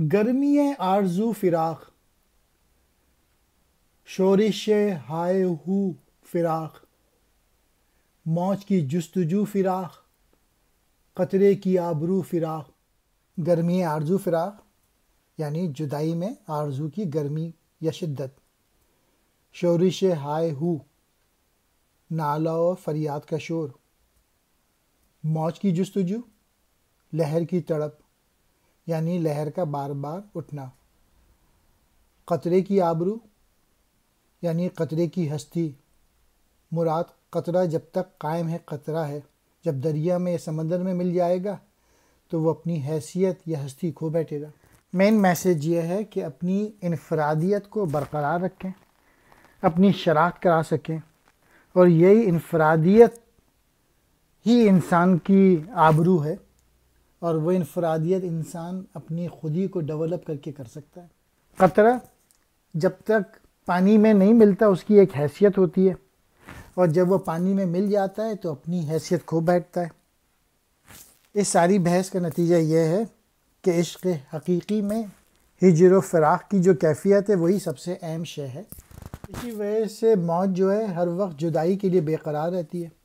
गर्मी आरजू फिराक शोरिश हाय हु फिराक मौज की जस्तजू फिराक कतरे की आबरू फिराक गर्मी आरजू फिराक यानी जुदाई में आरजू की गर्मी या शिद्दत शोरिश हाय हु नाला और फरियाद का शोर मौज की जस्तजू लहर की तड़प यानी लहर का बार बार उठना कतरे की आबरू यानी कतरे की हस्ती मुराद कतरा जब तक कायम है कतरा है जब दरिया में या समंदर में मिल जाएगा तो वो अपनी हैसियत या हस्ती खो बैठेगा मेन मैसेज ये है कि अपनी इनफरादियत को बरकरार रखें अपनी शराख करा सकें और यही इनफरादियत ही इंसान की आबरू है और वो इनफरादियत इंसान अपनी खुदी को डेवलप करके कर सकता है ख़तरा जब तक पानी में नहीं मिलता उसकी एक हैसियत होती है और जब वो पानी में मिल जाता है तो अपनी हैसियत खो बैठता है इस सारी बहस का नतीजा यह है कि इश्क हकीकी में हिजर फराक की जो कैफियत है वही सबसे अहम शे है इसी वजह से मौत जो है हर वक्त जुदाई के लिए बेकरार रहती है